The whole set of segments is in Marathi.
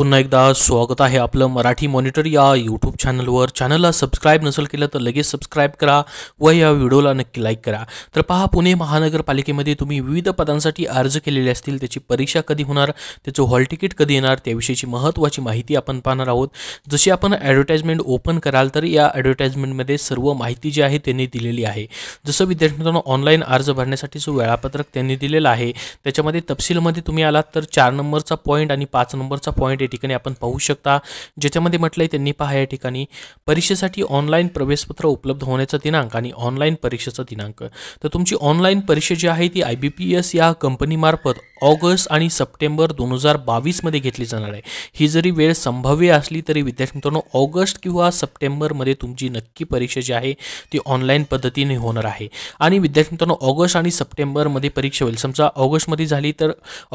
पुन्हा एकदा स्वागत आहे आपलं मराठी मॉनिटर या यूट्यूब चॅनलवर चॅनलला सबस्क्राईब नसेल केलं तर लगेच सबस्क्राईब करा व या व्हिडिओला नक्की लाईक करा तर पहा पुणे महानगरपालिकेमध्ये तुम्ही विविध पदांसाठी अर्ज केलेले असतील त्याची परीक्षा कधी होणार त्याचं हॉल तिकीट कधी येणार त्याविषयीची महत्त्वाची माहिती आपण पाहणार आहोत जशी आपण ॲडव्हर्टाइजमेंट ओपन कराल तर या ॲडव्हर्टाईजमेंटमध्ये सर्व माहिती जी आहे त्यांनी दिलेली आहे जसं विद्यार्थी मित्रांनो ऑनलाईन अर्ज भरण्यासाठी जो वेळापत्रक त्यांनी दिलेलं आहे त्याच्यामध्ये तपशीलमध्ये तुम्ही आलात तर चार नंबरचा पॉईंट आणि पाच नंबरचा पॉईंट ठिकाणी आपण पाहू शकता ज्याच्यामध्ये म्हटलंय आहे त्यांनी पहा या ठिकाणी परीक्षेसाठी ऑनलाईन प्रवेशपत्र उपलब्ध होण्याचा दिनांक आणि ऑनलाईन परीक्षेचा दिनांक तर तुमची ऑनलाईन परीक्षा जी आहे ती आय बी पी एस या कंपनीमार्फत ऑगस्ट आणि सप्टेंबर दोन हजार बावीसमध्ये घेतली जाणार आहे ही जरी वेळ संभाव्य असली तरी विद्यार्थी मित्रांनो ऑगस्ट किंवा सप्टेंबरमध्ये तुमची नक्की परीक्षा जी आहे ती ऑनलाईन पद्धतीने होणार आहे आणि विद्यार्थी मित्रांनो ऑगस्ट आणि सप्टेंबरमध्ये परीक्षा होईल समजा ऑगस्टमध्ये झाली तर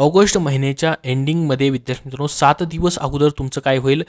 ऑगस्ट महिन्याच्या एंडिंगमध्ये विद्यार्थी मित्रांनो सात दिवस अगोदर तुमचं काय होईल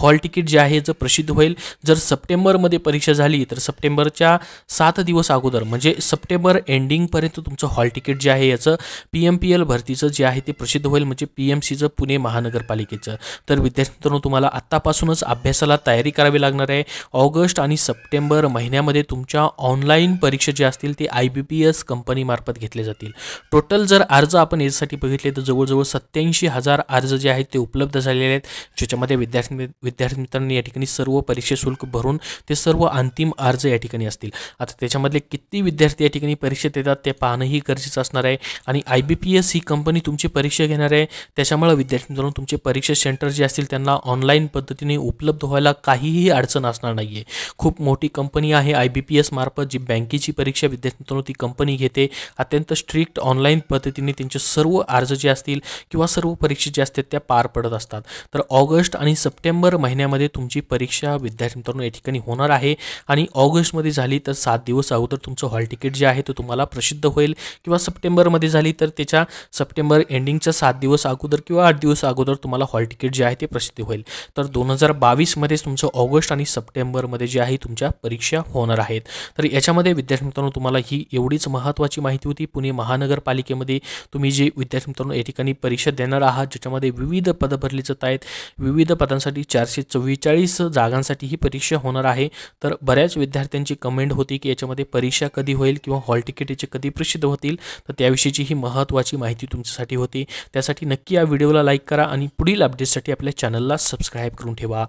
हॉल तिकीट जे आहे जर प्रसिद्ध होईल जर सप्टेंबरमध्ये परीक्षा झाली तर सप्टेंबरच्या सात दिवस अगोदर म्हणजे सप्टेंबर एंडिंगपर्यंत तुमचं हॉल तिकीट जे आहे याचं पी एम पी एल भर भरतीचं जे आहे ते प्रसिद्ध होईल म्हणजे पी एम सीचं पुणे महानगरपालिकेचं तर मित्रांनो तुम्हाला आत्तापासूनच अभ्यासाला तयारी करावी लागणार आहे ऑगस्ट आणि सप्टेंबर महिन्यामध्ये तुमच्या ऑनलाईन परीक्षा ज्या असतील ते आय बी पी एस कंपनीमार्फत घेतले जातील टोटल जर अर्ज आपण यासाठी बघितले तर जवळजवळ सत्याऐंशी हजार अर्ज जे आहेत ते उपलब्ध झालेले आहेत ज्याच्यामध्ये विद्यार्थी विद्यार्थी मित्रांनी या ठिकाणी सर्व परीक्षा शुल्क भरून ते सर्व अंतिम अर्ज या ठिकाणी असतील आता त्याच्यामधले किती विद्यार्थी या ठिकाणी परीक्षेत देतात ते पाहणंही गरजेचं असणार आहे आणि आय बी पी एस ही कंपनी तुमची परीक्षा घेणार आहे त्याच्यामुळे विद्यार्थी मित्रांनो तुमचे परीक्षा सेंटर जे असतील त्यांना ऑनलाईन पद्धतीने उपलब्ध व्हायला काहीही अडचण असणार नाही आहे खूप मोठी कंपनी आहे आय बी पी एस मार्फत जी बँकेची परीक्षा विद्यार्थी मित्रांनो ती कंपनी घेते अत्यंत स्ट्रिक्ट ऑनलाईन पद्धतीने त्यांचे सर्व अर्ज जे असतील किंवा सर्व परीक्षा ज्या असतील त्या पार पडत असतात तर ऑगस्ट आणि सप्टेंबर महिन्यामध्ये तुमची परीक्षा विद्यार्थी मित्रांनो या ठिकाणी होणार आहे आणि ऑगस्टमध्ये झाली तर सात दिवस अगोदर तुमचं हॉल तिकीट जे आहे ते तुम्हाला प्रसिद्ध होईल किंवा सप्टेंबरमध्ये झाली तर त्याच्या सप्टेंबर एंडिंगच्या सात दिवस अगोदर किंवा आठ दिवस अगोदर तुम्हाला हॉल तिकीट जे आहे ते प्रसिद्ध होईल तर दोन हजार बावीसमध्येच तुमचं ऑगस्ट आणि सप्टेंबरमध्ये जे आहे तुमच्या परीक्षा होणार आहेत तर याच्यामध्ये विद्यार्थी मित्रांनो तुम्हाला ही एवढीच महत्त्वाची माहिती होती पुणे महानगरपालिकेमध्ये तुम्ही जे विद्यार्थी मित्रांनो या ठिकाणी परीक्षा देणार आहात ज्याच्यामध्ये विविध पदं भरली जात आहेत विविध पदांसाठी चारशे चव्वेचाळीस जागांसाठी ही परीक्षा होणार आहे तर बऱ्याच विद्यार्थ्यांची कमेंट होती की याच्यामध्ये परीक्षा कधी होईल किंवा हॉल याचे कधी प्रसिद्ध होतील तर त्याविषयीची ही महत्त्वाची माहिती तुमच्यासाठी होती त्यासाठी नक्की या व्हिडिओला लाईक करा आणि पुढील अपडेटसाठी आपल्या चॅनलला सबस्क्राईब करून ठेवा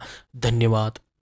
धन्यवाद